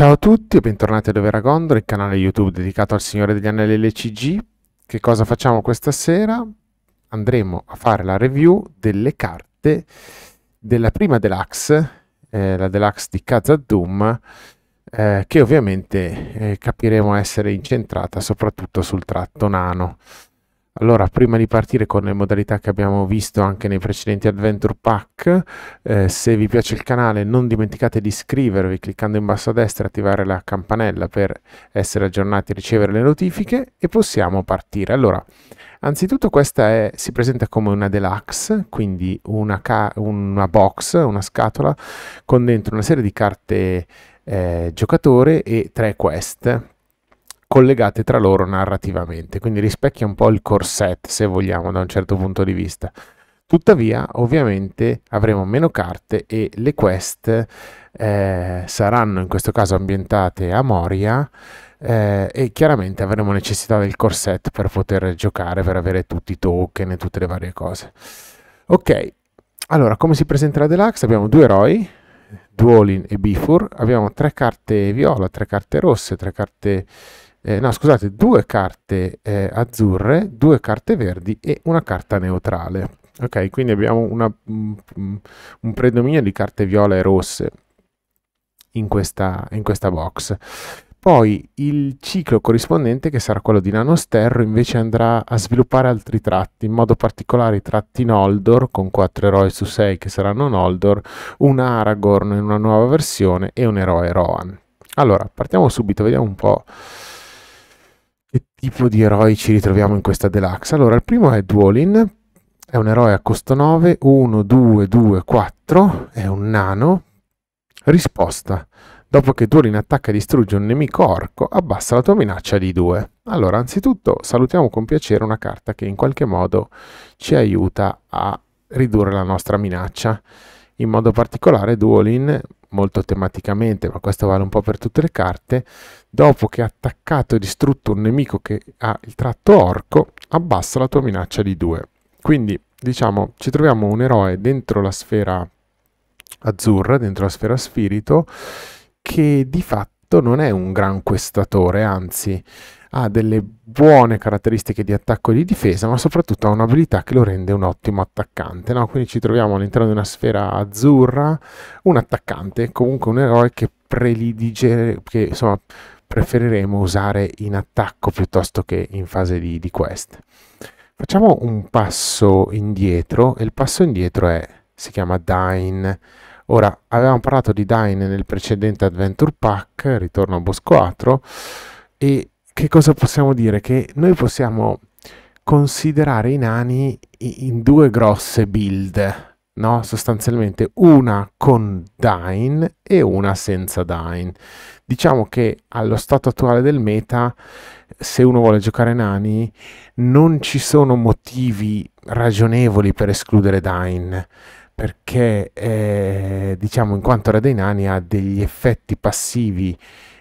Ciao a tutti e bentornati a Dovera Gondor, il canale YouTube dedicato al Signore degli Anelli LCG. Che cosa facciamo questa sera? Andremo a fare la review delle carte della prima deluxe, eh, la deluxe di Kazadum, eh, che ovviamente eh, capiremo essere incentrata soprattutto sul tratto nano. Allora, prima di partire con le modalità che abbiamo visto anche nei precedenti Adventure Pack, eh, se vi piace il canale non dimenticate di iscrivervi cliccando in basso a destra e attivare la campanella per essere aggiornati e ricevere le notifiche e possiamo partire. Allora, anzitutto questa è, si presenta come una deluxe, quindi una, una box, una scatola con dentro una serie di carte eh, giocatore e tre quest collegate tra loro narrativamente, quindi rispecchia un po' il corset, se vogliamo, da un certo punto di vista. Tuttavia, ovviamente, avremo meno carte e le quest eh, saranno in questo caso ambientate a Moria eh, e chiaramente avremo necessità del corset per poter giocare, per avere tutti i token e tutte le varie cose. Ok, allora, come si presenta la Deluxe? Abbiamo due eroi, Duolin e Bifur, abbiamo tre carte viola, tre carte rosse, tre carte eh, no scusate, due carte eh, azzurre, due carte verdi e una carta neutrale. Ok, quindi abbiamo una, un predominio di carte viola e rosse in questa, in questa box. Poi il ciclo corrispondente, che sarà quello di Nanosterro, invece andrà a sviluppare altri tratti, in modo particolare i tratti Noldor, con 4 eroi su 6 che saranno Noldor, un Aragorn in una nuova versione e un eroe Rohan. Allora, partiamo subito, vediamo un po' che tipo di eroi ci ritroviamo in questa deluxe? Allora, il primo è Duolin, è un eroe a costo 9, 1, 2, 2, 4, è un nano. Risposta. Dopo che Duolin attacca e distrugge un nemico orco, abbassa la tua minaccia di 2. Allora, anzitutto salutiamo con piacere una carta che in qualche modo ci aiuta a ridurre la nostra minaccia. In modo particolare Duolin molto tematicamente, ma questo vale un po' per tutte le carte, dopo che ha attaccato e distrutto un nemico che ha il tratto orco, abbassa la tua minaccia di 2. Quindi, diciamo, ci troviamo un eroe dentro la sfera azzurra, dentro la sfera spirito, che di fatto non è un gran questatore, anzi ha delle buone caratteristiche di attacco e di difesa, ma soprattutto ha un'abilità che lo rende un ottimo attaccante. No? Quindi ci troviamo all'interno di una sfera azzurra, un attaccante, comunque un eroe che che insomma preferiremo usare in attacco piuttosto che in fase di, di quest. Facciamo un passo indietro e il passo indietro è, si chiama Dine. Ora, avevamo parlato di Dine nel precedente Adventure Pack, ritorno a Boscoatro, e che cosa possiamo dire? Che noi possiamo considerare i nani in due grosse build, no? sostanzialmente una con Dyn e una senza Dyn. Diciamo che allo stato attuale del meta, se uno vuole giocare nani, non ci sono motivi ragionevoli per escludere Dyn perché eh, diciamo in quanto re dei nani ha degli effetti passivi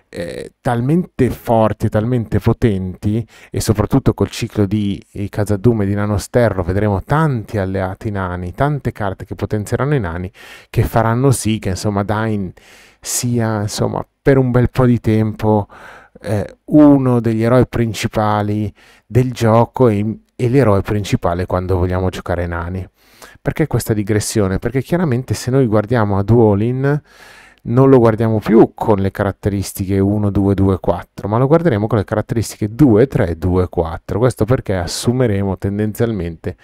eh, talmente forti, talmente potenti e soprattutto col ciclo di Casadume e di Nanosterro vedremo tanti alleati nani, tante carte che potenzieranno i nani che faranno sì che insomma Dain sia insomma per un bel po' di tempo eh, uno degli eroi principali del gioco e, e l'eroe principale quando vogliamo giocare nani. Perché questa digressione? Perché chiaramente se noi guardiamo a Duolin non lo guardiamo più con le caratteristiche 1, 2, 2, 4, ma lo guarderemo con le caratteristiche 2, 3, 2, 4. Questo perché assumeremo tendenzialmente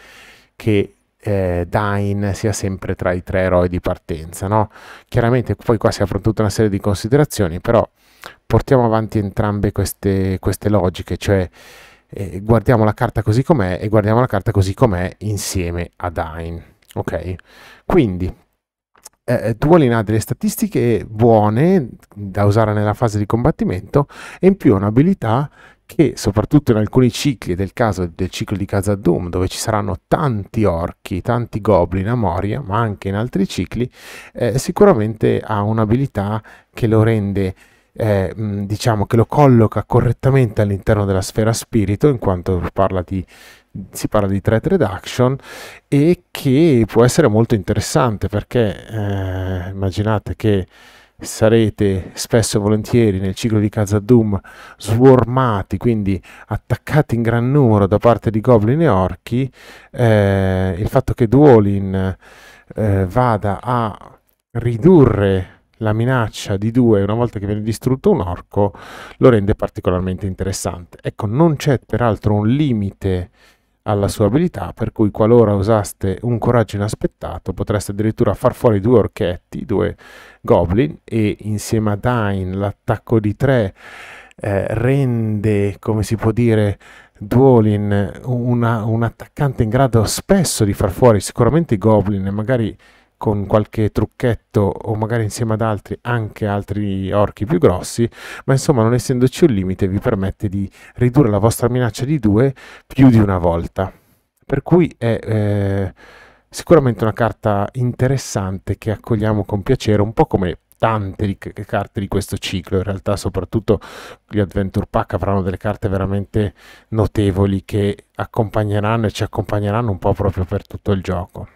che eh, Dine sia sempre tra i tre eroi di partenza. No? Chiaramente poi qua si apre tutta una serie di considerazioni, però portiamo avanti entrambe queste, queste logiche, cioè eh, guardiamo la carta così com'è e guardiamo la carta così com'è insieme a Dine. Ok? Quindi eh, Duolin eh, ha delle statistiche buone da usare nella fase di combattimento e in più ha un'abilità che soprattutto in alcuni cicli del caso del ciclo di Casa Doom dove ci saranno tanti orchi, tanti goblin a Moria ma anche in altri cicli eh, sicuramente ha un'abilità che lo rende eh, diciamo che lo colloca correttamente all'interno della sfera spirito in quanto parla di si parla di threat reduction e che può essere molto interessante perché eh, immaginate che sarete spesso e volentieri nel ciclo di casa Doom swarmati, quindi attaccati in gran numero da parte di goblin e orchi, eh, il fatto che Duolin eh, vada a ridurre la minaccia di due una volta che viene distrutto un orco lo rende particolarmente interessante. Ecco, non c'è peraltro un limite alla sua abilità, per cui qualora usaste un coraggio inaspettato potreste addirittura far fuori due orchetti, due goblin, e insieme a Dain l'attacco di tre eh, rende, come si può dire, Duolin una, un attaccante in grado spesso di far fuori sicuramente i goblin e magari con qualche trucchetto o magari insieme ad altri anche altri orchi più grossi, ma insomma non essendoci un limite vi permette di ridurre la vostra minaccia di due più di una volta. Per cui è eh, sicuramente una carta interessante che accogliamo con piacere, un po' come tante di carte di questo ciclo, in realtà soprattutto gli Adventure Pack avranno delle carte veramente notevoli che accompagneranno e ci accompagneranno un po' proprio per tutto il gioco.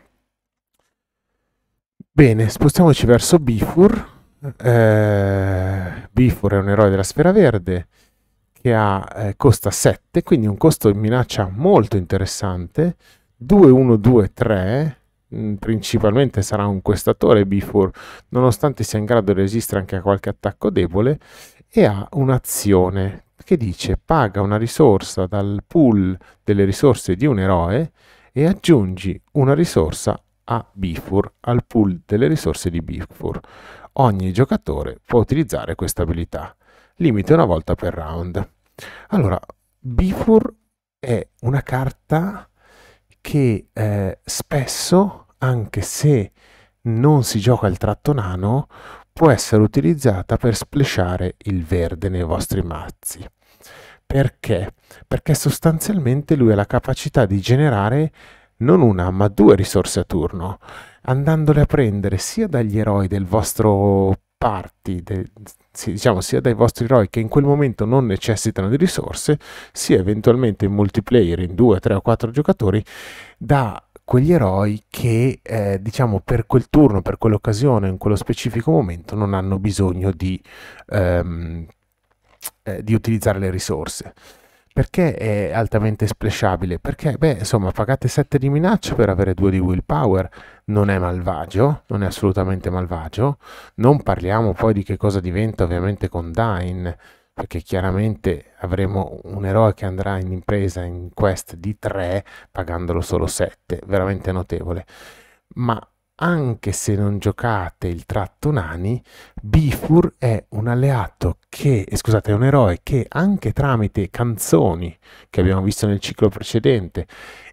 Bene, spostiamoci verso Bifur. Eh, Bifur è un eroe della sfera verde che ha, eh, costa 7, quindi un costo in minaccia molto interessante. 2, 1, 2, 3. principalmente sarà un questatore Bifur, nonostante sia in grado di resistere anche a qualche attacco debole, e ha un'azione che dice paga una risorsa dal pool delle risorse di un eroe e aggiungi una risorsa a Bifur al pool delle risorse di Bifur. Ogni giocatore può utilizzare questa abilità. Limite una volta per round. Allora, Bifur è una carta che eh, spesso, anche se non si gioca il tratto nano, può essere utilizzata per splesciare il verde nei vostri mazzi. Perché? Perché sostanzialmente lui ha la capacità di generare non una ma due risorse a turno, andandole a prendere sia dagli eroi del vostro party, de, diciamo sia dai vostri eroi che in quel momento non necessitano di risorse, sia eventualmente in multiplayer in due, tre o quattro giocatori, da quegli eroi che eh, diciamo per quel turno, per quell'occasione, in quello specifico momento non hanno bisogno di, ehm, eh, di utilizzare le risorse. Perché è altamente splashable? Perché, beh, insomma, pagate 7 di minaccia per avere 2 di willpower. Non è malvagio, non è assolutamente malvagio. Non parliamo poi di che cosa diventa ovviamente con Dine, perché chiaramente avremo un eroe che andrà in impresa in quest di 3 pagandolo solo 7. Veramente notevole. Ma anche se non giocate il tratto nani, Bifur è un alleato che, eh, scusate, è un eroe che anche tramite canzoni che abbiamo visto nel ciclo precedente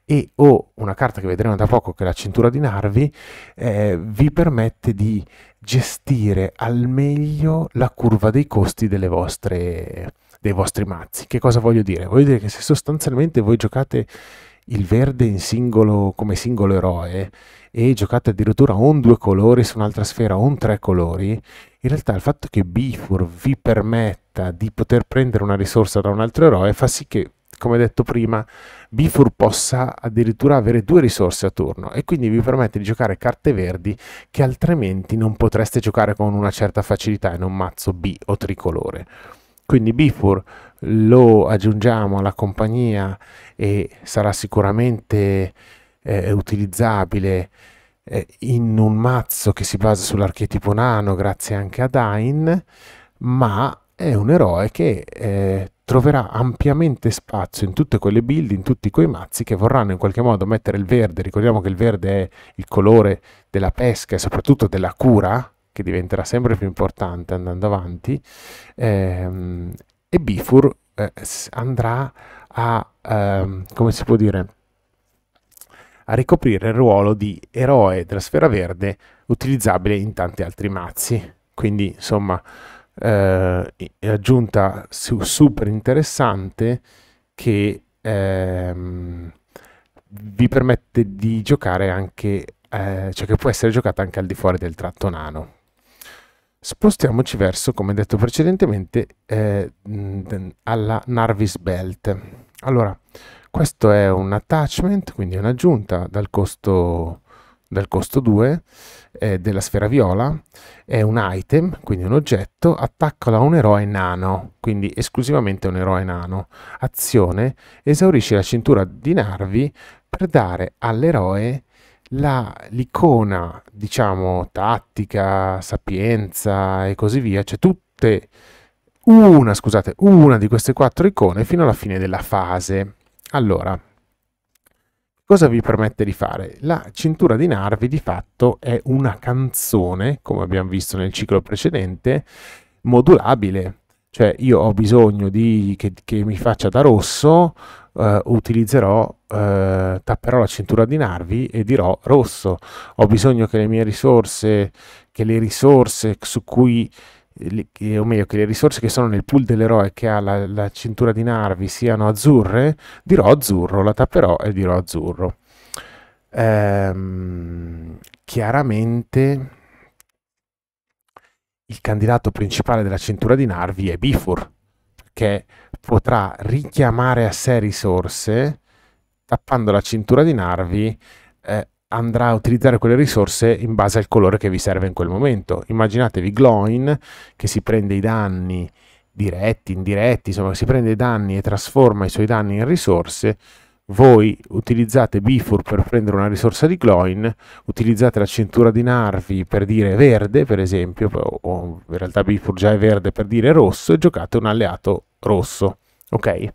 e o una carta che vedremo da poco che è la cintura di Narvi, eh, vi permette di gestire al meglio la curva dei costi delle vostre, dei vostri mazzi. Che cosa voglio dire? Voglio dire che se sostanzialmente voi giocate il verde singolo, come singolo eroe e giocate addirittura o in due colori su un'altra sfera o un tre colori, in realtà il fatto che Bifur vi permetta di poter prendere una risorsa da un altro eroe fa sì che, come detto prima, Bifur possa addirittura avere due risorse a turno e quindi vi permette di giocare carte verdi che altrimenti non potreste giocare con una certa facilità in un mazzo B o tricolore. Quindi Bifur lo aggiungiamo alla compagnia e sarà sicuramente eh, utilizzabile eh, in un mazzo che si basa sull'archetipo nano grazie anche ad Ain, ma è un eroe che eh, troverà ampiamente spazio in tutte quelle build, in tutti quei mazzi che vorranno in qualche modo mettere il verde. Ricordiamo che il verde è il colore della pesca e soprattutto della cura, che diventerà sempre più importante andando avanti, ehm, e Bifur eh, andrà a, ehm, come si può dire, a ricoprire il ruolo di eroe della sfera verde utilizzabile in tanti altri mazzi. Quindi insomma eh, è aggiunta su, super interessante che ehm, vi permette di giocare anche, eh, cioè che può essere giocata anche al di fuori del tratto nano. Spostiamoci verso, come detto precedentemente, eh, alla Narvis Belt. Allora, questo è un attachment, quindi un'aggiunta dal costo, dal costo 2 eh, della sfera viola, è un item, quindi un oggetto, attaccalo a un eroe nano, quindi esclusivamente un eroe nano. Azione, esaurisce la cintura di Narvi per dare all'eroe la, l'icona, diciamo, tattica, sapienza e così via, cioè tutte, una, scusate, una di queste quattro icone fino alla fine della fase. Allora, cosa vi permette di fare? La cintura di Narvi di fatto è una canzone, come abbiamo visto nel ciclo precedente, modulabile cioè io ho bisogno di, che, che mi faccia da rosso, eh, utilizzerò, eh, tapperò la cintura di Narvi e dirò rosso. Ho bisogno che le mie risorse, che le risorse su cui o meglio che le risorse che sono nel pool dell'eroe che ha la, la, cintura di Narvi siano azzurre, dirò azzurro, la tapperò e dirò azzurro. Ehm, chiaramente il candidato principale della cintura di Narvi è Bifur, che potrà richiamare a sé risorse, tappando la cintura di Narvi eh, andrà a utilizzare quelle risorse in base al colore che vi serve in quel momento. Immaginatevi Gloin che si prende i danni diretti, indiretti, insomma si prende i danni e trasforma i suoi danni in risorse voi utilizzate Bifur per prendere una risorsa di Cloin, utilizzate la cintura di Narvi per dire verde, per esempio, o in realtà Bifur già è verde per dire rosso, e giocate un alleato rosso, ok?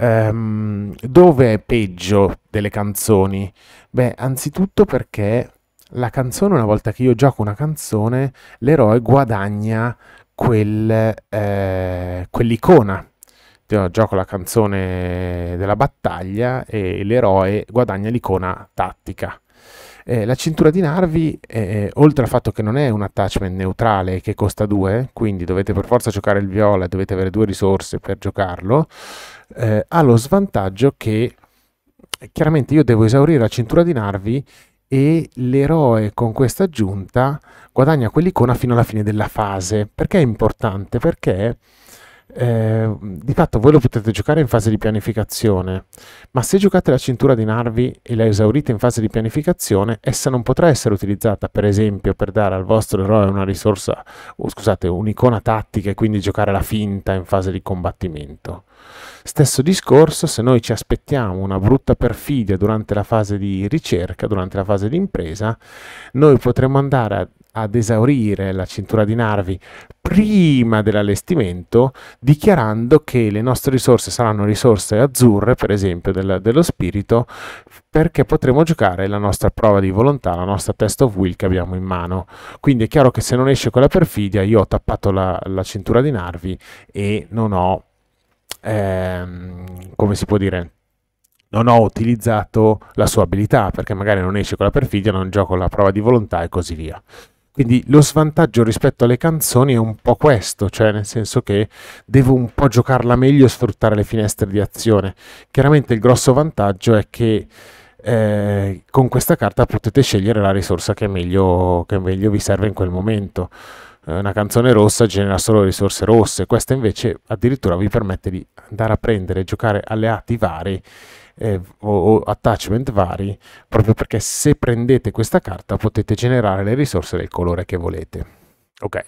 Um, dove è peggio delle canzoni? Beh, anzitutto perché la canzone, una volta che io gioco una canzone, l'eroe guadagna quel, eh, quell'icona gioco la canzone della battaglia e l'eroe guadagna l'icona tattica. Eh, la cintura di Narvi, eh, oltre al fatto che non è un attachment neutrale che costa 2, quindi dovete per forza giocare il viola e dovete avere due risorse per giocarlo, eh, ha lo svantaggio che chiaramente io devo esaurire la cintura di Narvi e l'eroe con questa aggiunta guadagna quell'icona fino alla fine della fase. Perché è importante? Perché eh, di fatto voi lo potete giocare in fase di pianificazione, ma se giocate la cintura di Narvi e la esaurite in fase di pianificazione, essa non potrà essere utilizzata per esempio per dare al vostro eroe una risorsa, oh, scusate, un'icona tattica e quindi giocare la finta in fase di combattimento. Stesso discorso, se noi ci aspettiamo una brutta perfidia durante la fase di ricerca, durante la fase di impresa, noi potremmo andare a ad esaurire la cintura di Narvi prima dell'allestimento, dichiarando che le nostre risorse saranno risorse azzurre, per esempio del, dello spirito, perché potremo giocare la nostra prova di volontà, la nostra test of will che abbiamo in mano. Quindi è chiaro che se non esce quella perfidia, io ho tappato la, la cintura di Narvi e non ho, ehm, come si può dire, non ho utilizzato la sua abilità perché magari non esce con la perfidia, non gioco la prova di volontà e così via. Quindi lo svantaggio rispetto alle canzoni è un po' questo, cioè nel senso che devo un po' giocarla meglio e sfruttare le finestre di azione. Chiaramente il grosso vantaggio è che eh, con questa carta potete scegliere la risorsa che meglio, che meglio vi serve in quel momento. Eh, una canzone rossa genera solo risorse rosse, questa invece addirittura vi permette di andare a prendere e giocare alleati vari eh, o, o attachment vari, proprio perché se prendete questa carta potete generare le risorse del colore che volete. Ok.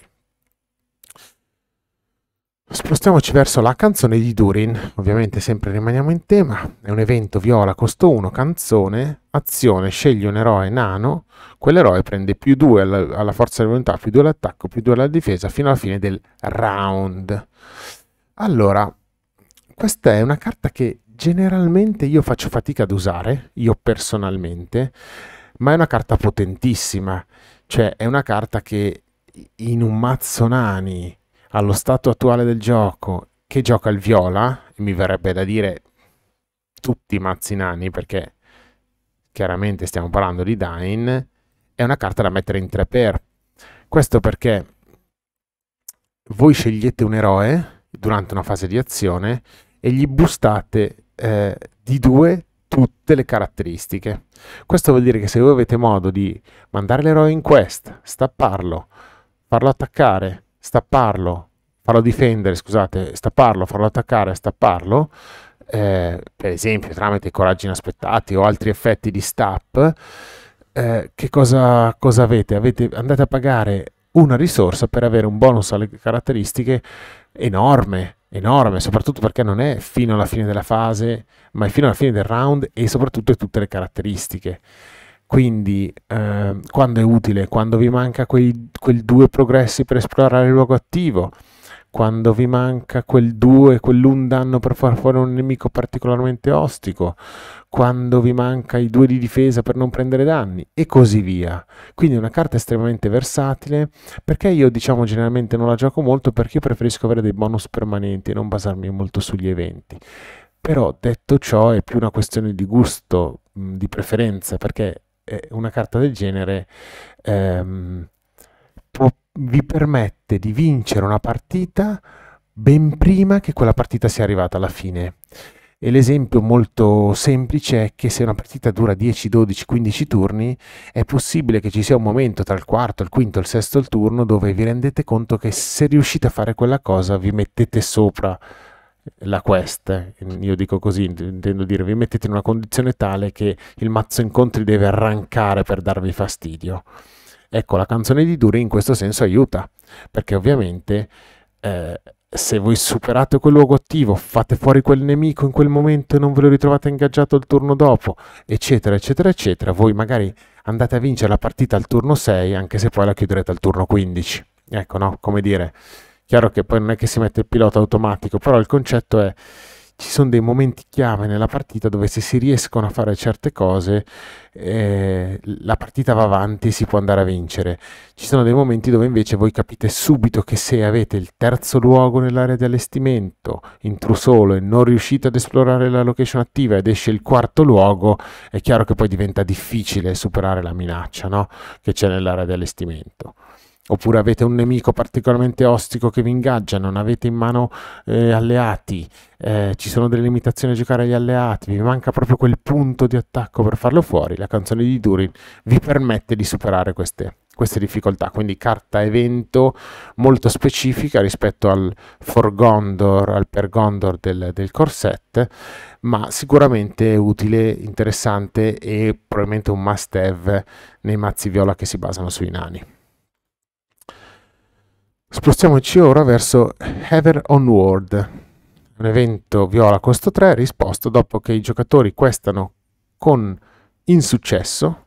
Spostiamoci verso la canzone di Durin, ovviamente sempre rimaniamo in tema, è un evento viola, costo 1, canzone, azione, scegli un eroe nano, quell'eroe prende più 2 alla, forza di volontà, più 2 all'attacco, più 2 alla difesa fino alla fine del round. Allora, questa è una carta che generalmente io faccio fatica ad usare, io personalmente, ma è una carta potentissima, cioè è una carta che in un mazzo nani allo stato attuale del gioco che gioca il viola, mi verrebbe da dire tutti i mazzi nani perché chiaramente stiamo parlando di Dain, è una carta da mettere in 3 per. Questo perché voi scegliete un eroe durante una fase di azione e gli bustate eh, di due tutte le caratteristiche. Questo vuol dire che se voi avete modo di mandare l'eroe in quest, stapparlo, farlo attaccare, stapparlo, farlo difendere, scusate, stapparlo, farlo attaccare, stapparlo, eh, per esempio tramite coraggi inaspettati o altri effetti di stab, eh, che cosa, cosa avete? avete? Andate a pagare una risorsa per avere un bonus alle caratteristiche enorme enorme, soprattutto perché non è fino alla fine della fase, ma è fino alla fine del round e soprattutto è tutte le caratteristiche. Quindi eh, quando è utile, quando vi manca quei, quel due progressi per esplorare il luogo attivo, quando vi manca quel 2, quell'un danno per far fuori un nemico particolarmente ostico, quando vi manca i 2 di difesa per non prendere danni e così via. Quindi è una carta estremamente versatile perché io diciamo generalmente non la gioco molto perché io preferisco avere dei bonus permanenti e non basarmi molto sugli eventi. Però detto ciò è più una questione di gusto, di preferenza, perché una carta del genere ehm, può vi permette di vincere una partita ben prima che quella partita sia arrivata alla fine. E l'esempio molto semplice è che se una partita dura 10, 12, 15 turni, è possibile che ci sia un momento tra il quarto, il quinto, il sesto il turno dove vi rendete conto che se riuscite a fare quella cosa vi mettete sopra la quest, io dico così, intendo dire vi mettete in una condizione tale che il mazzo incontri deve arrancare per darvi fastidio. Ecco, la canzone di Duri in questo senso aiuta, perché ovviamente eh, se voi superate quel luogo attivo, fate fuori quel nemico in quel momento e non ve lo ritrovate ingaggiato il turno dopo, eccetera, eccetera, eccetera, voi magari andate a vincere la partita al turno 6, anche se poi la chiuderete al turno 15. Ecco, no? Come dire, chiaro che poi non è che si mette il pilota automatico, però il concetto è ci sono dei momenti chiave nella partita dove se si riescono a fare certe cose eh, la partita va avanti e si può andare a vincere. Ci sono dei momenti dove invece voi capite subito che se avete il terzo luogo nell'area di allestimento in solo e non riuscite ad esplorare la location attiva ed esce il quarto luogo, è chiaro che poi diventa difficile superare la minaccia no? che c'è nell'area di allestimento oppure avete un nemico particolarmente ostico che vi ingaggia, non avete in mano eh, alleati, eh, ci sono delle limitazioni a giocare agli alleati, vi manca proprio quel punto di attacco per farlo fuori, la canzone di Durin vi permette di superare queste, queste difficoltà, quindi carta evento molto specifica rispetto al For Gondor, al Per Gondor del, del corset, ma sicuramente utile, interessante e probabilmente un must have nei mazzi viola che si basano sui nani. Spostiamoci ora verso Heather Onward, un evento viola costo 3 risposto dopo che i giocatori questano con insuccesso,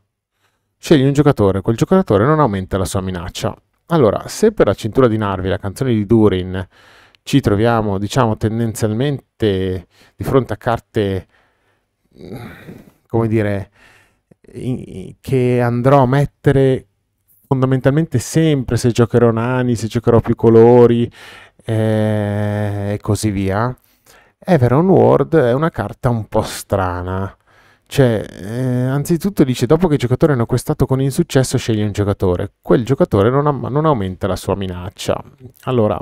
scegli un giocatore, quel giocatore non aumenta la sua minaccia. Allora, se per la cintura di Narvi, la canzone di Durin, ci troviamo, diciamo, tendenzialmente di fronte a carte, come dire, in, che andrò a mettere fondamentalmente sempre se giocherò nani, se giocherò più colori eh, e così via. Everon World è una carta un po' strana. Cioè, eh, anzitutto dice, dopo che i giocatori hanno acquistato con insuccesso, scegli un giocatore. Quel giocatore non, am- non aumenta la sua minaccia. Allora,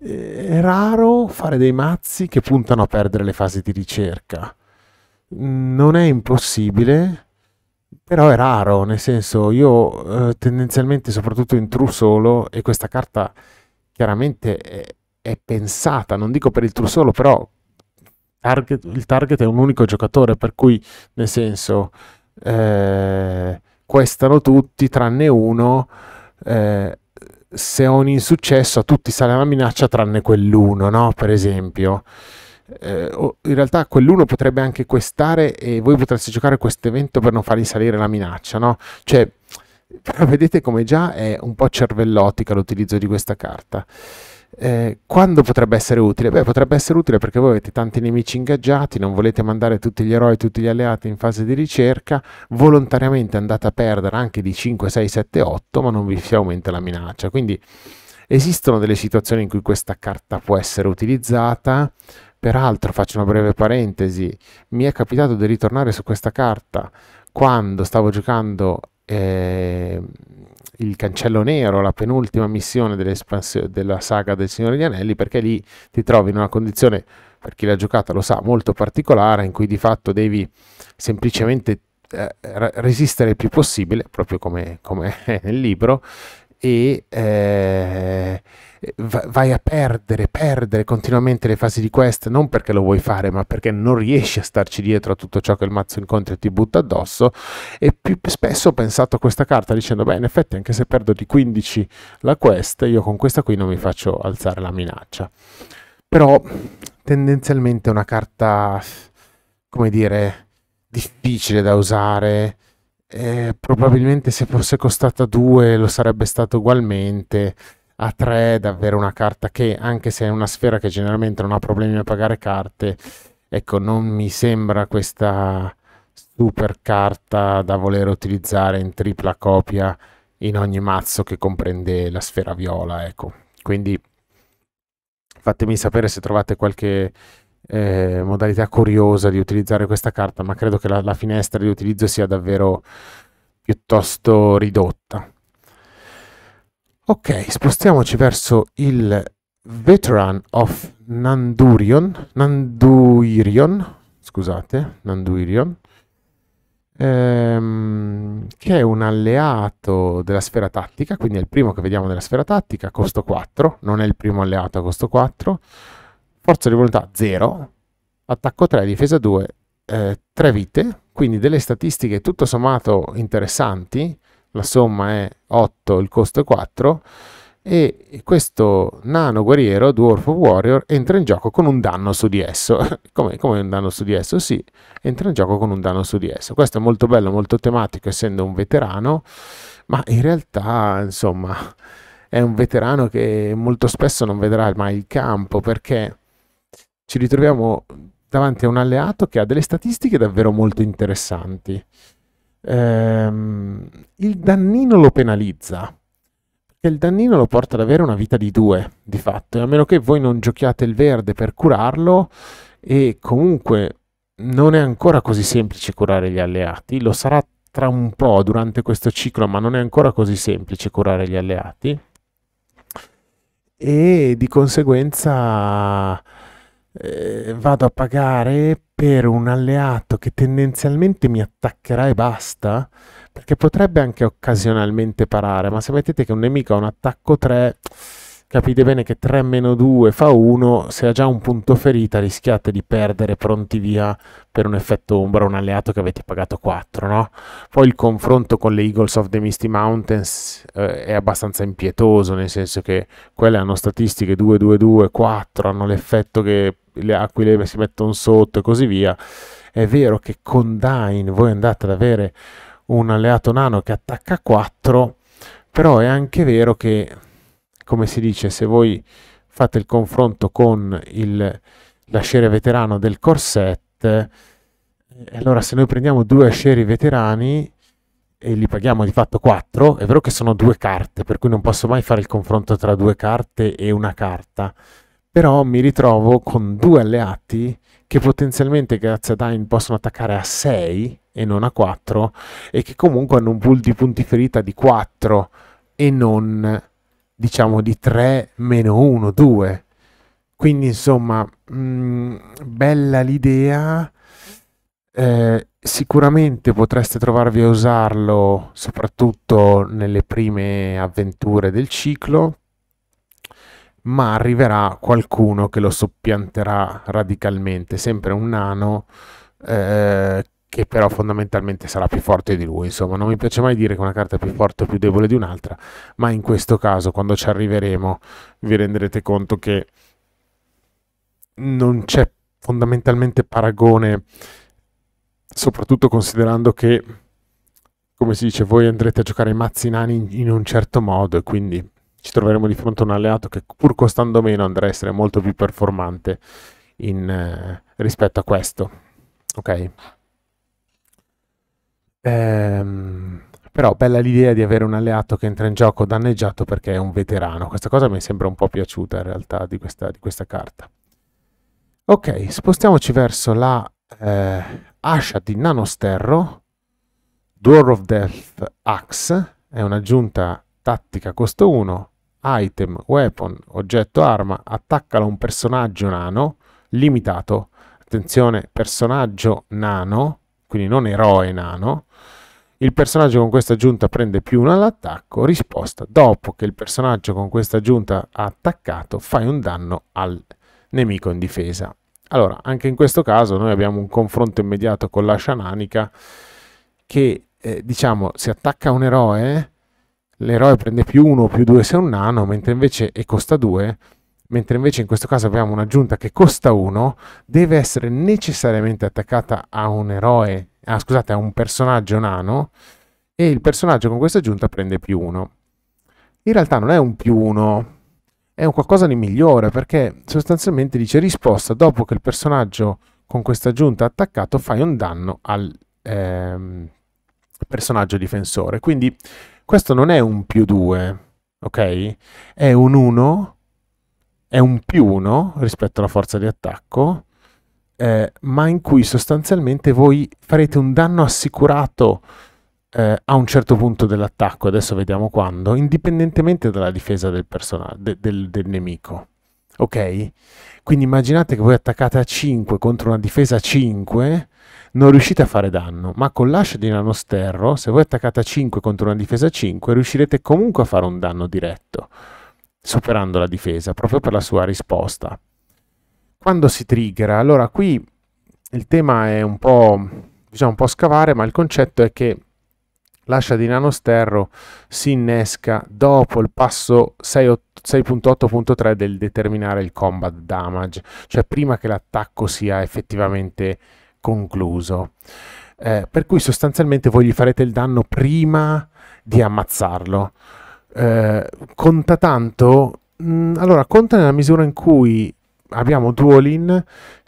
eh, è raro fare dei mazzi che puntano a perdere le fasi di ricerca. Non è impossibile, però è raro, nel senso io eh, tendenzialmente soprattutto in true solo e questa carta chiaramente è, è pensata, non dico per il true solo, però target, il target è un unico giocatore, per cui nel senso eh, questano tutti tranne uno, eh, se ho un insuccesso a tutti sale la minaccia tranne quell'uno, no? Per esempio eh, in realtà quell'uno potrebbe anche questare e voi potreste giocare questo evento per non fargli salire la minaccia, no? Cioè, vedete come già è un po' cervellotica l'utilizzo di questa carta. Eh, quando potrebbe essere utile? Beh, potrebbe essere utile perché voi avete tanti nemici ingaggiati, non volete mandare tutti gli eroi, tutti gli alleati in fase di ricerca, volontariamente andate a perdere anche di 5, 6, 7, 8, ma non vi si aumenta la minaccia. Quindi esistono delle situazioni in cui questa carta può essere utilizzata, Peraltro, faccio una breve parentesi, mi è capitato di ritornare su questa carta quando stavo giocando eh, il Cancello Nero, la penultima missione della saga del Signore degli Anelli, perché lì ti trovi in una condizione, per chi l'ha giocata lo sa, molto particolare, in cui di fatto devi semplicemente eh, resistere il più possibile, proprio come, come è nel libro, e... Eh, vai a perdere, perdere continuamente le fasi di quest, non perché lo vuoi fare, ma perché non riesci a starci dietro a tutto ciò che il mazzo incontra e ti butta addosso. E più spesso ho pensato a questa carta dicendo, beh, in effetti anche se perdo di 15 la quest, io con questa qui non mi faccio alzare la minaccia. Però tendenzialmente è una carta, come dire, difficile da usare. Eh, probabilmente se fosse costata 2 lo sarebbe stato ugualmente a 3 è davvero una carta che, anche se è una sfera che generalmente non ha problemi a pagare carte, ecco, non mi sembra questa super carta da voler utilizzare in tripla copia in ogni mazzo che comprende la sfera viola, ecco. Quindi fatemi sapere se trovate qualche eh, modalità curiosa di utilizzare questa carta, ma credo che la, la finestra di utilizzo sia davvero piuttosto ridotta. Ok, spostiamoci verso il Veteran of Nandurion, Nanduirion, scusate, Nanduirion, ehm, che è un alleato della sfera tattica, quindi è il primo che vediamo della sfera tattica, costo 4, non è il primo alleato a costo 4, forza di volontà 0, attacco 3, difesa 2, eh, 3 vite, quindi delle statistiche tutto sommato interessanti, la somma è 8, il costo è 4 e questo nano guerriero, Dwarf Warrior, entra in gioco con un danno su di esso. come, come un danno su di esso? Sì, entra in gioco con un danno su di esso. Questo è molto bello, molto tematico, essendo un veterano, ma in realtà, insomma, è un veterano che molto spesso non vedrà mai il campo perché ci ritroviamo davanti a un alleato che ha delle statistiche davvero molto interessanti ehm, il dannino lo penalizza, perché il dannino lo porta ad avere una vita di due, di fatto, e a meno che voi non giochiate il verde per curarlo, e comunque non è ancora così semplice curare gli alleati, lo sarà tra un po' durante questo ciclo, ma non è ancora così semplice curare gli alleati, e di conseguenza eh, vado a pagare per un alleato che tendenzialmente mi attaccherà e basta, perché potrebbe anche occasionalmente parare, ma se mettete che un nemico ha un attacco 3, capite bene che 3 meno 2 fa 1, se ha già un punto ferita rischiate di perdere pronti via per un effetto ombra un alleato che avete pagato 4, no? Poi il confronto con le Eagles of the Misty Mountains eh, è abbastanza impietoso, nel senso che quelle hanno statistiche 2, 2, 2, 4, hanno l'effetto che le aquile si mettono sotto e così via. È vero che con Dain voi andate ad avere un alleato nano che attacca 4, però è anche vero che, come si dice, se voi fate il confronto con il, la veterano del corset, eh, allora se noi prendiamo due asceri veterani e li paghiamo di fatto 4, è vero che sono due carte, per cui non posso mai fare il confronto tra due carte e una carta, però mi ritrovo con due alleati che potenzialmente grazie a Dine possono attaccare a 6 e non a 4 e che comunque hanno un pool di punti ferita di 4 e non diciamo di 3 meno 1, 2. Quindi insomma, mh, mm, bella l'idea. Eh, sicuramente potreste trovarvi a usarlo soprattutto nelle prime avventure del ciclo ma arriverà qualcuno che lo soppianterà radicalmente, sempre un nano eh, che però fondamentalmente sarà più forte di lui. Insomma, non mi piace mai dire che una carta è più forte o più debole di un'altra, ma in questo caso, quando ci arriveremo, vi renderete conto che non c'è fondamentalmente paragone, soprattutto considerando che, come si dice, voi andrete a giocare i mazzi nani in un certo modo e quindi ci troveremo di fronte a un alleato che pur costando meno andrà a essere molto più performante in, eh, rispetto a questo. Ok? Ehm, però bella l'idea di avere un alleato che entra in gioco danneggiato perché è un veterano. Questa cosa mi sembra un po' piaciuta in realtà di questa, di questa carta. Ok, spostiamoci verso la eh, ascia di Nanosterro, Dwarf of Death Axe, è un'aggiunta tattica costo 1 item, weapon, oggetto arma, attaccala un personaggio nano limitato. Attenzione, personaggio nano, quindi non eroe nano. Il personaggio con questa giunta prende più 1 all'attacco, risposta. Dopo che il personaggio con questa giunta ha attaccato, fai un danno al nemico in difesa. Allora, anche in questo caso noi abbiamo un confronto immediato con la sciananica che, eh, diciamo, si attacca un eroe, l'eroe prende più 1 più 2 se è un nano, mentre invece e costa 2, mentre invece in questo caso abbiamo un'aggiunta che costa 1, deve essere necessariamente attaccata a un eroe, ah, scusate, a un personaggio nano, e il personaggio con questa aggiunta prende più 1. In realtà non è un più 1, è un qualcosa di migliore, perché sostanzialmente dice risposta dopo che il personaggio con questa aggiunta attaccato fai un danno al ehm, personaggio difensore. Quindi questo non è un più 2, ok? È un 1, è un più 1 rispetto alla forza di attacco, eh, ma in cui sostanzialmente voi farete un danno assicurato eh, a un certo punto dell'attacco, adesso vediamo quando, indipendentemente dalla difesa del, de del, del nemico. Ok? Quindi immaginate che voi attaccate a 5 contro una difesa a 5 non riuscite a fare danno, ma con l'ascia di nanosterro, se voi attaccate a 5 contro una difesa 5, riuscirete comunque a fare un danno diretto, superando la difesa, proprio per la sua risposta. Quando si triggera, allora qui il tema è un po', bisogna diciamo, un po' scavare, ma il concetto è che l'ascia di nanosterro si innesca dopo il passo 6.8.3 del determinare il combat damage, cioè prima che l'attacco sia effettivamente concluso. Eh, per cui sostanzialmente voi gli farete il danno prima di ammazzarlo. Eh, conta tanto? Mh, mm, allora, conta nella misura in cui abbiamo Duolin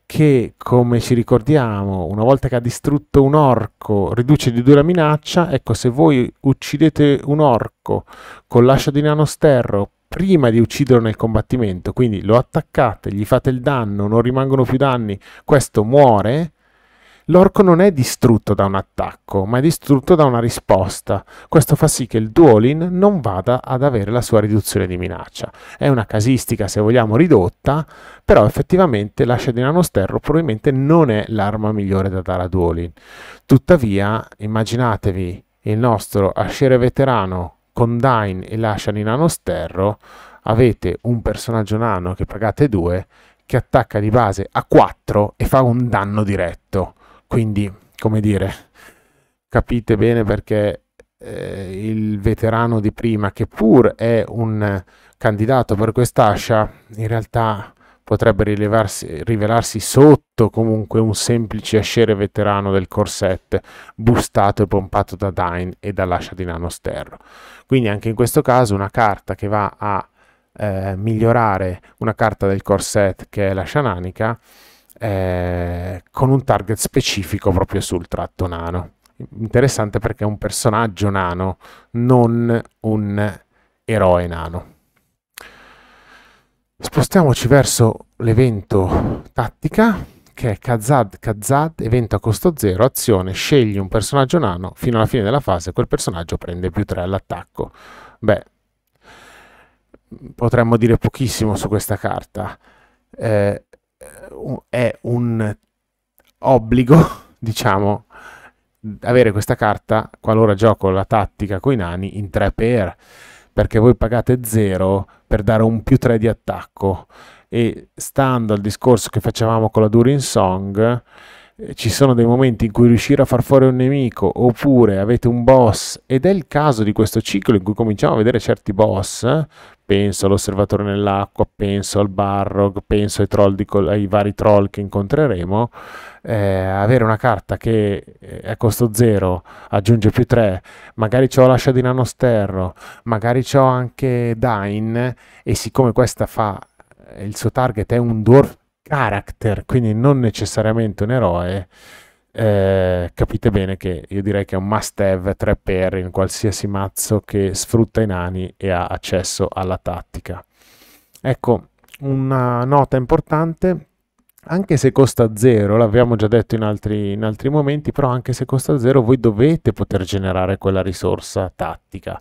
che, come ci ricordiamo, una volta che ha distrutto un orco, riduce di due la minaccia. Ecco, se voi uccidete un orco con l'ascia di nanosterro prima di ucciderlo nel combattimento, quindi lo attaccate, gli fate il danno, non rimangono più danni, questo muore L'orco non è distrutto da un attacco, ma è distrutto da una risposta. Questo fa sì che il Duolin non vada ad avere la sua riduzione di minaccia. È una casistica, se vogliamo, ridotta, però effettivamente l'ascia di nanosterro probabilmente non è l'arma migliore da dare a Duolin. Tuttavia, immaginatevi il nostro asciere veterano con Dine e l'ascia di nanosterro, avete un personaggio nano che pagate 2 che attacca di base a 4 e fa un danno diretto. Quindi, come dire, capite bene perché eh, il veterano di prima, che pur è un candidato per quest'ascia, in realtà potrebbe rivelarsi sotto comunque un semplice ascere veterano del corset bustato e pompato da Dine e dall'ascia di Nanosterro. Quindi anche in questo caso una carta che va a eh, migliorare una carta del corset che è la Shananica, eh, con un target specifico proprio sul tratto nano. Interessante perché è un personaggio nano, non un eroe nano. Spostiamoci verso l'evento tattica che è Kazad Kazad, evento a costo 0, azione, scegli un personaggio nano, fino alla fine della fase quel personaggio prende più 3 all'attacco. Beh, potremmo dire pochissimo su questa carta. Eh, è un obbligo, diciamo, avere questa carta qualora gioco la tattica con i nani in 3 per perché voi pagate 0 per dare un più 3 di attacco e stando al discorso che facevamo con la During Song eh, ci sono dei momenti in cui riuscire a far fuori un nemico oppure avete un boss ed è il caso di questo ciclo in cui cominciamo a vedere certi boss penso all'osservatore nell'acqua, penso al Barrog, penso ai, troll di col- ai vari troll che incontreremo, eh, avere una carta che eh, è costo zero, aggiunge più 3, magari ciò lascia di nanosterro, magari ciò anche Dine, e siccome questa fa eh, il suo target è un dwarf character, quindi non necessariamente un eroe, eh, capite bene che io direi che è un must have 3 per in qualsiasi mazzo che sfrutta i nani e ha accesso alla tattica. Ecco, una nota importante, anche se costa 0, l'abbiamo già detto in altri, in altri momenti, però anche se costa 0 voi dovete poter generare quella risorsa tattica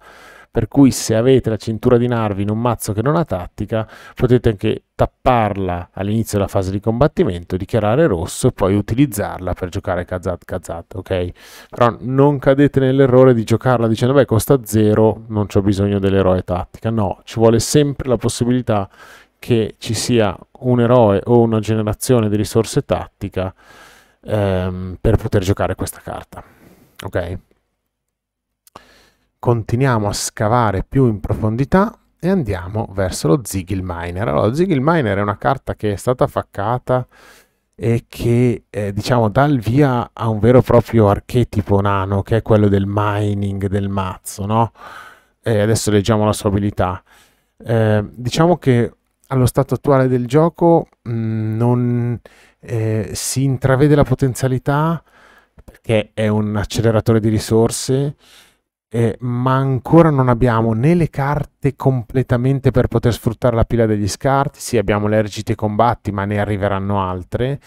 per cui se avete la cintura di Narvi in un mazzo che non ha tattica, potete anche tapparla all'inizio della fase di combattimento, dichiarare rosso e poi utilizzarla per giocare Kazat Kazat, ok? Però non cadete nell'errore di giocarla dicendo beh costa 0, non ho bisogno dell'eroe tattica, no, ci vuole sempre la possibilità che ci sia un eroe o una generazione di risorse tattica ehm, per poter giocare questa carta, ok? continuiamo a scavare più in profondità e andiamo verso lo Zigil Miner. Allora, lo Zigil Miner è una carta che è stata faccata e che eh, diciamo dà il via a un vero e proprio archetipo nano che è quello del mining del mazzo, no? E eh, adesso leggiamo la sua abilità. Eh, diciamo che allo stato attuale del gioco mh, mm, non eh, si intravede la potenzialità perché è un acceleratore di risorse eh, ma ancora non abbiamo né le carte completamente per poter sfruttare la pila degli scarti, sì abbiamo le ergite combatti ma ne arriveranno altre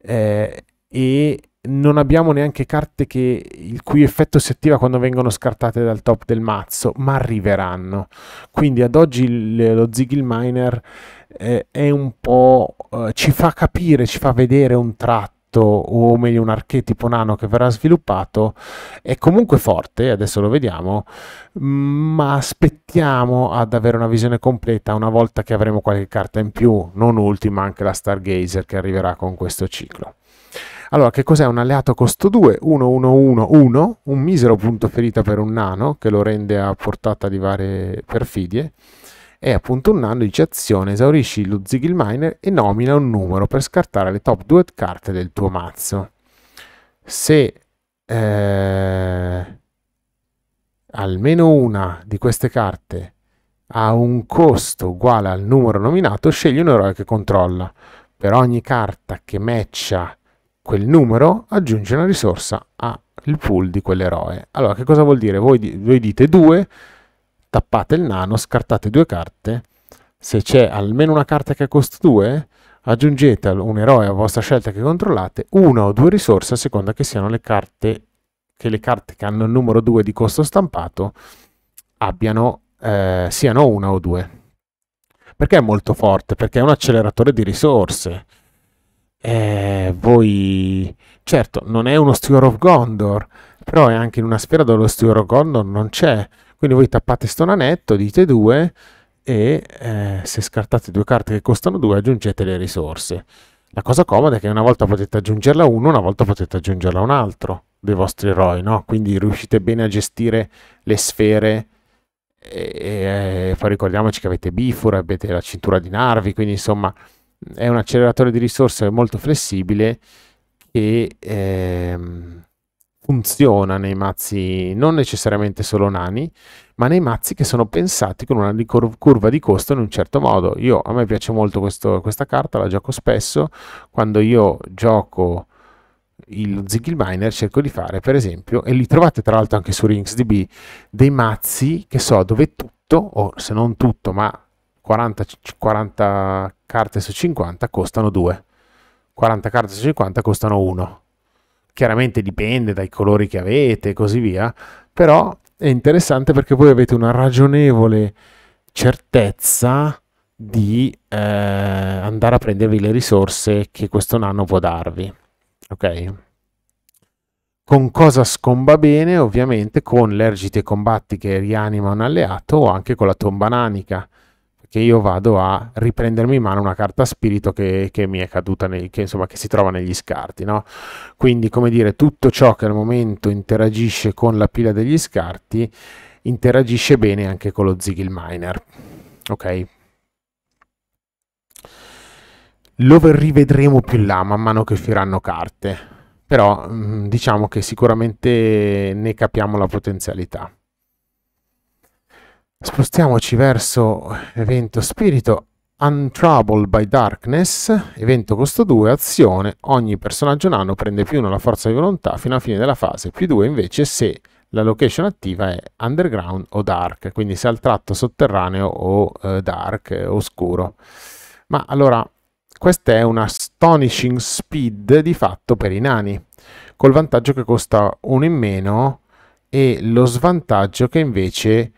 eh, e non abbiamo neanche carte che, il cui effetto si attiva quando vengono scartate dal top del mazzo, ma arriveranno. Quindi ad oggi il, lo Zigil Miner eh, è un po'... Eh, ci fa capire, ci fa vedere un tratto oggetto o meglio un archetipo nano che verrà sviluppato è comunque forte, adesso lo vediamo, mm, ma aspettiamo ad avere una visione completa una volta che avremo qualche carta in più, non ultima anche la Stargazer che arriverà con questo ciclo. Allora, che cos'è un alleato costo 2? 1, 1, 1, 1, un misero punto ferita per un nano che lo rende a portata di varie perfidie è appunto un nano dice azione, esaurisci lo Zigil Miner e nomina un numero per scartare le top 2 carte del tuo mazzo. Se eh, almeno una di queste carte ha un costo uguale al numero nominato, scegli un eroe che controlla. Per ogni carta che matcha quel numero, aggiunge una risorsa al pool di quell'eroe. Allora, che cosa vuol dire? Voi, voi dite 2, tappate il nano, scartate due carte, se c'è almeno una carta che costa 2, aggiungete un eroe a vostra scelta che controllate, una o due risorse a seconda che siano le carte che le carte che hanno il numero 2 di costo stampato abbiano eh, siano una o due. Perché è molto forte? Perché è un acceleratore di risorse. Eh, voi certo non è uno Steward of Gondor, però è anche in una sfera dove lo Steward of Gondor non c'è quindi voi tappate stonanetto, dite 2 e eh, se scartate due carte che costano 2 aggiungete le risorse. La cosa comoda è che una volta potete aggiungerla uno, una volta potete aggiungerla un altro dei vostri eroi, no? Quindi riuscite bene a gestire le sfere. E, e eh, poi ricordiamoci che avete Bifur, avete la cintura di Narvi, quindi insomma è un acceleratore di risorse molto flessibile e ehm, funziona nei mazzi non necessariamente solo nani, ma nei mazzi che sono pensati con una curva di costo in un certo modo. Io, a me piace molto questo, questa carta, la gioco spesso, quando io gioco il Ziggy Miner cerco di fare per esempio e li trovate tra l'altro anche su RingsDB dei mazzi che so dove tutto o se non tutto ma 40, 40 carte su 50 costano 2 40 carte su 50 costano 1 chiaramente dipende dai colori che avete e così via, però è interessante perché voi avete una ragionevole certezza di eh, andare a prendervi le risorse che questo nano può darvi. Ok? Con cosa scomba bene? Ovviamente con l'ergite combatti che rianima un alleato o anche con la tomba nanica che io vado a riprendermi in mano una carta spirito che, che mi è caduta, nel, che, insomma, che si trova negli scarti. No? Quindi, come dire, tutto ciò che al momento interagisce con la pila degli scarti interagisce bene anche con lo Zigil Miner. Ok? Lo rivedremo più là man mano che usciranno carte, però mm, diciamo che sicuramente ne capiamo la potenzialità. Spostiamoci verso evento spirito Untroubled by Darkness, evento costo 2, azione, ogni personaggio nano prende più 1 la forza di volontà fino alla fine della fase, più 2 invece se la location attiva è underground o dark, quindi se al tratto sotterraneo o eh, dark, eh, oscuro. Ma allora, questa è una astonishing speed di fatto per i nani, col vantaggio che costa 1 in meno e lo svantaggio che invece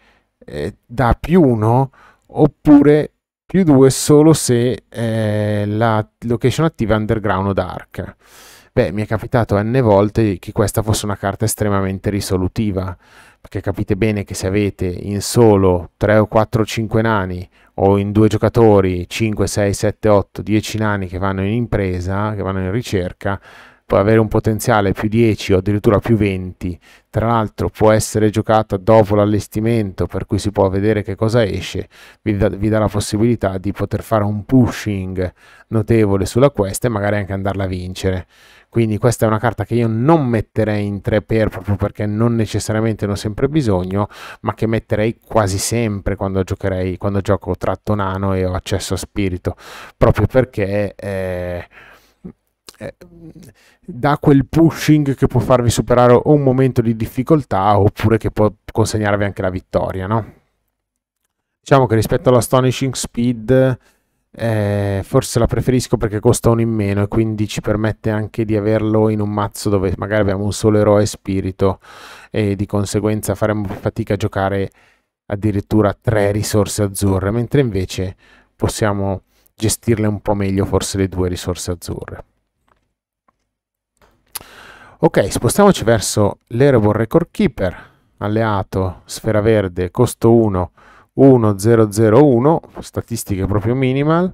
eh, da più 1 oppure più 2 solo se eh, la location attiva è underground o dark. Beh, mi è capitato n volte che questa fosse una carta estremamente risolutiva, perché capite bene che se avete in solo 3 o 4 o 5 nani o in due giocatori 5, 6, 7, 8, 10 nani che vanno in impresa, che vanno in ricerca, può avere un potenziale più 10 o addirittura più 20, tra l'altro può essere giocata dopo l'allestimento per cui si può vedere che cosa esce, vi dà, vi dà la possibilità di poter fare un pushing notevole sulla quest e magari anche andarla a vincere. Quindi questa è una carta che io non metterei in 3 per proprio perché non necessariamente ne ho sempre bisogno, ma che metterei quasi sempre quando, giocherei, quando gioco tratto nano e ho accesso a spirito, proprio perché... Eh, eh, dà quel pushing che può farvi superare o un momento di difficoltà oppure che può consegnarvi anche la vittoria, no? Diciamo che rispetto all'Astonishing Speed eh, forse la preferisco perché costa uno in meno e quindi ci permette anche di averlo in un mazzo dove magari abbiamo un solo eroe spirito e di conseguenza faremo fatica a giocare addirittura tre risorse azzurre, mentre invece possiamo gestirle un po' meglio forse le due risorse azzurre. Ok, spostiamoci verso l'Erebor Record Keeper, alleato, sfera verde, costo 1, 1001, statistiche proprio minimal.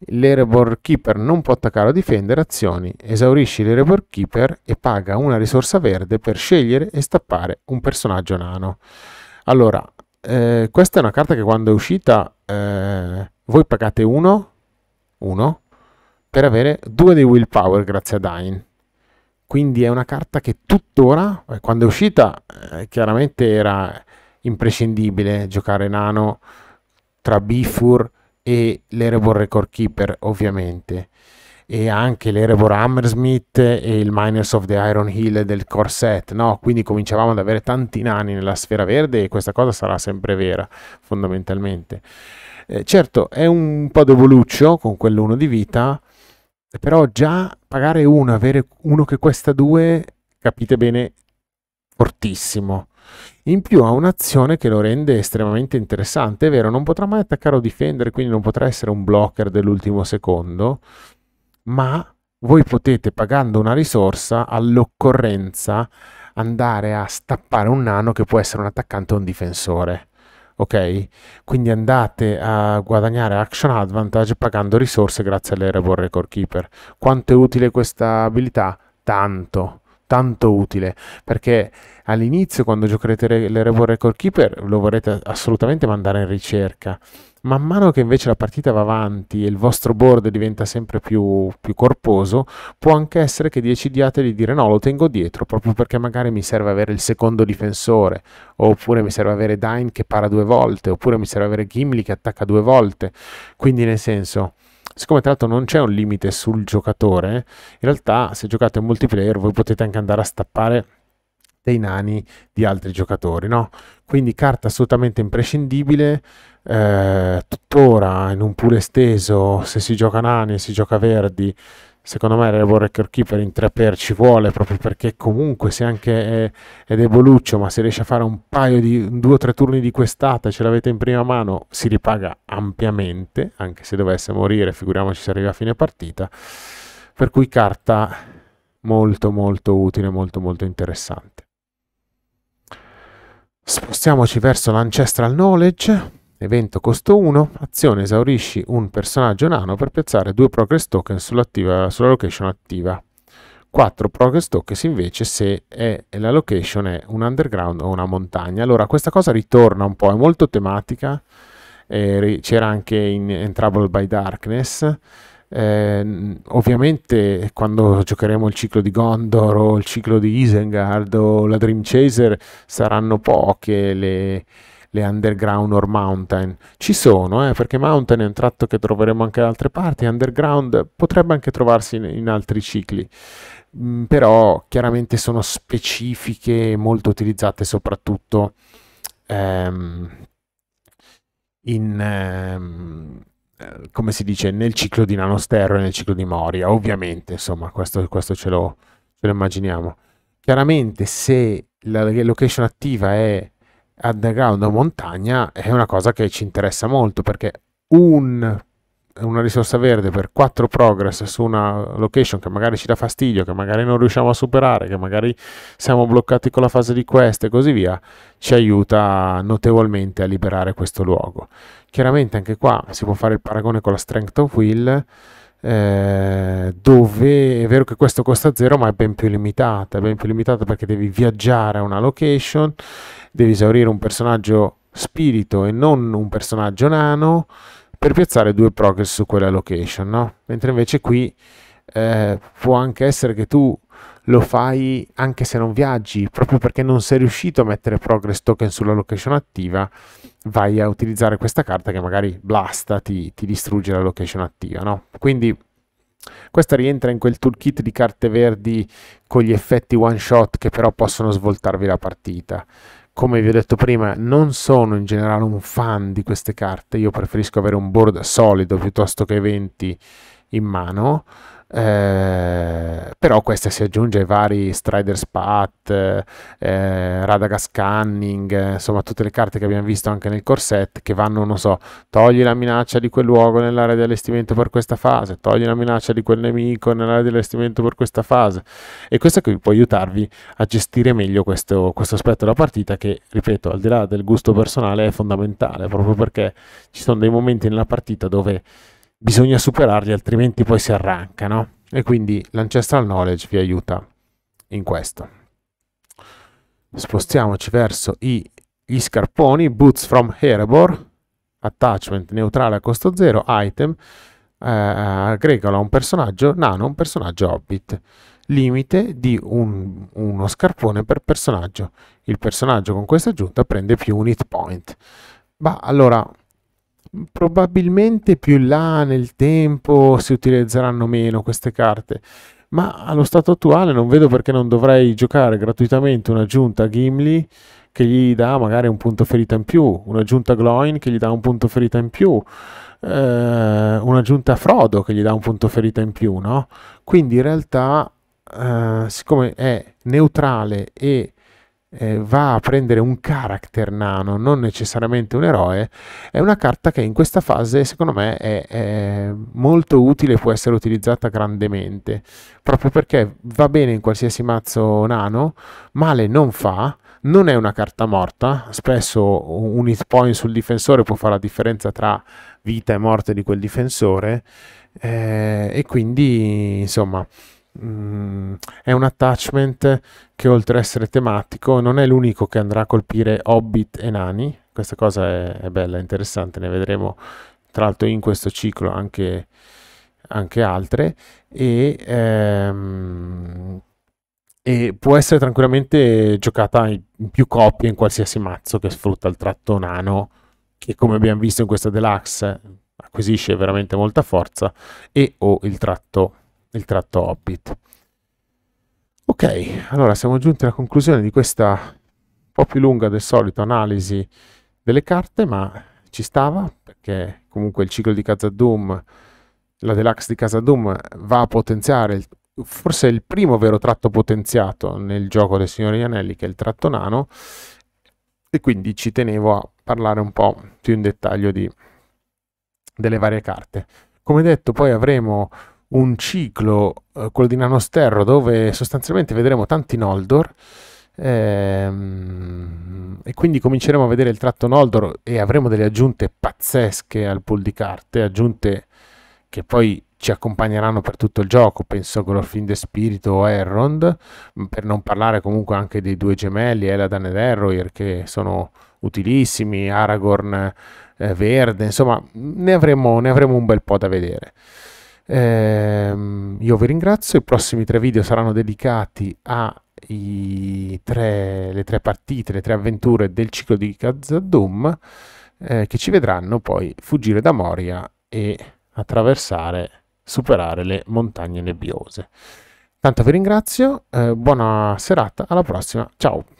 L'Erebor Keeper non può attaccare o difendere azioni, esaurisci l'Erebor Keeper e paga una risorsa verde per scegliere e stappare un personaggio nano. Allora, eh, questa è una carta che quando è uscita eh, voi pagate 1 1, per avere 2 di willpower grazie a Dine. Quindi è una carta che tuttora, eh, quando è uscita, eh, chiaramente era imprescindibile giocare nano tra Bifur e l'Erebor Record Keeper, ovviamente e anche l'Erebor Hammersmith e il Miners of the Iron Hill del Corset, no? Quindi cominciavamo ad avere tanti nani nella sfera verde e questa cosa sarà sempre vera, fondamentalmente. Eh, certo, è un po' deboluccio con quell'uno di vita, però già pagare uno, avere uno che questa due, capite bene, fortissimo. In più ha un'azione che lo rende estremamente interessante, è vero, non potrà mai attaccare o difendere, quindi non potrà essere un blocker dell'ultimo secondo, ma voi potete pagando una risorsa all'occorrenza andare a stappare un nano che può essere un attaccante o un difensore ok? Quindi andate a guadagnare action advantage pagando risorse grazie all'Erebor Record Keeper. Quanto è utile questa abilità? Tanto tanto utile perché all'inizio quando giocherete l'Erebor Record Keeper lo vorrete assolutamente mandare in ricerca Man mano che invece la partita va avanti e il vostro board diventa sempre più, più corposo, può anche essere che decidiate di dire no, lo tengo dietro, proprio perché magari mi serve avere il secondo difensore, oppure mi serve avere Dine che para due volte, oppure mi serve avere Gimli che attacca due volte. Quindi nel senso siccome tra l'altro non c'è un limite sul giocatore, in realtà se giocate in multiplayer voi potete anche andare a stappare dei nani di altri giocatori, no? Quindi carta assolutamente imprescindibile, eh, tuttora in un pool esteso, se si gioca nani e si gioca verdi, secondo me Rebel Record Keeper in 3 per ci vuole proprio perché comunque se anche è, è deboluccio ma se riesce a fare un paio di due o tre turni di quest'ata e ce l'avete in prima mano si ripaga ampiamente anche se dovesse morire figuriamoci se arriva a fine partita per cui carta molto molto utile molto molto interessante Spostiamoci verso l'Ancestral Knowledge, evento costo 1, azione esaurisci un personaggio nano per piazzare 2 progress token sulla location attiva. 4 progress tokens invece se è, la location è un underground o una montagna. Allora questa cosa ritorna un po', è molto tematica, eh, c'era anche in, in Travel by Darkness, eh, ovviamente quando giocheremo il ciclo di Gondor o il ciclo di Isengard o la Dream Chaser saranno poche le, le underground or mountain. Ci sono, eh, perché mountain è un tratto che troveremo anche da altre parti, underground potrebbe anche trovarsi in, in altri cicli, mm, però chiaramente sono specifiche molto utilizzate soprattutto ehm, in... Ehm, eh, come si dice, nel ciclo di Nanosterro e nel ciclo di Moria, ovviamente, insomma, questo, questo ce, lo, ce, lo, immaginiamo. Chiaramente se la location attiva è underground o montagna, è una cosa che ci interessa molto perché un una risorsa verde per 4 progress su una location che magari ci dà fastidio, che magari non riusciamo a superare, che magari siamo bloccati con la fase di quest e così via, ci aiuta notevolmente a liberare questo luogo. Chiaramente anche qua si può fare il paragone con la Strength of Will, eh, dove è vero che questo costa zero, ma è ben più limitata, è ben più limitata perché devi viaggiare a una location, devi esaurire un personaggio spirito e non un personaggio nano per piazzare due progress su quella location, no? mentre invece qui eh, può anche essere che tu lo fai anche se non viaggi, proprio perché non sei riuscito a mettere progress token sulla location attiva, vai a utilizzare questa carta che magari blasta, ti, ti distrugge la location attiva. No? Quindi questa rientra in quel toolkit di carte verdi con gli effetti one shot che però possono svoltarvi la partita come vi ho detto prima, non sono in generale un fan di queste carte, io preferisco avere un board solido piuttosto che 20 in mano. Eh, però questa si aggiunge ai vari Strider Spat, eh, Radagast Canning, eh, insomma tutte le carte che abbiamo visto anche nel corset che vanno, non so, togli la minaccia di quel luogo nell'area di allestimento per questa fase, togli la minaccia di quel nemico nell'area di allestimento per questa fase e questo qui può aiutarvi a gestire meglio questo, questo aspetto della partita che, ripeto, al di là del gusto personale è fondamentale proprio perché ci sono dei momenti nella partita dove bisogna superarli altrimenti poi si arrancano E quindi l'ancestral knowledge vi aiuta in questo. Spostiamoci verso i, gli scarponi, boots from Erebor, attachment neutrale a costo zero item, eh, aggregalo a un personaggio, nano, un personaggio hobbit, limite di un, uno scarpone per personaggio. Il personaggio con questa aggiunta prende più unit point. Ma allora probabilmente più in là nel tempo si utilizzeranno meno queste carte ma allo stato attuale non vedo perché non dovrei giocare gratuitamente un'aggiunta Gimli che gli dà magari un punto ferita in più, un'aggiunta Gloin che gli dà un punto ferita in più, eh, un'aggiunta Frodo che gli dà un punto ferita in più, no? Quindi in realtà, eh, siccome è neutrale e eh, va a prendere un character nano, non necessariamente un eroe, è una carta che in questa fase secondo me è, è molto utile e può essere utilizzata grandemente, proprio perché va bene in qualsiasi mazzo nano, male non fa, non è una carta morta, spesso un hit point sul difensore può fare la differenza tra vita e morte di quel difensore eh, e quindi insomma Mm, è un attachment che oltre ad essere tematico non è l'unico che andrà a colpire hobbit e nani. Questa cosa è, è bella, interessante, ne vedremo tra l'altro in questo ciclo anche, anche altre. E, ehm, e, può essere tranquillamente giocata in più coppie in qualsiasi mazzo che sfrutta il tratto nano, che come abbiamo visto in questa deluxe acquisisce veramente molta forza, e o il tratto il tratto Hobbit. Ok, allora siamo giunti alla conclusione di questa un po' più lunga del solito analisi delle carte, ma ci stava perché comunque il ciclo di Casa Doom, la deluxe di Casa Doom va a potenziare il, forse il primo vero tratto potenziato nel gioco del Signore Anelli che è il tratto nano e quindi ci tenevo a parlare un po' più in dettaglio di, delle varie carte. Come detto poi avremo un ciclo, eh, quello di Nanosterro, dove sostanzialmente vedremo tanti Noldor ehm, e quindi cominceremo a vedere il tratto Noldor e avremo delle aggiunte pazzesche al pool di carte, aggiunte che poi ci accompagneranno per tutto il gioco, penso a Glorfin de Spirito o Errond, per non parlare comunque anche dei due gemelli, Eladan ed Erroir, che sono utilissimi, Aragorn eh, Verde, insomma ne avremo, ne avremo un bel po' da vedere. Ehm, io vi ringrazio, i prossimi tre video saranno dedicati alle tre partite, le tre avventure del ciclo di khazad eh, che ci vedranno poi fuggire da Moria e attraversare, superare le montagne nebbiose. Tanto vi ringrazio, eh, buona serata, alla prossima, ciao!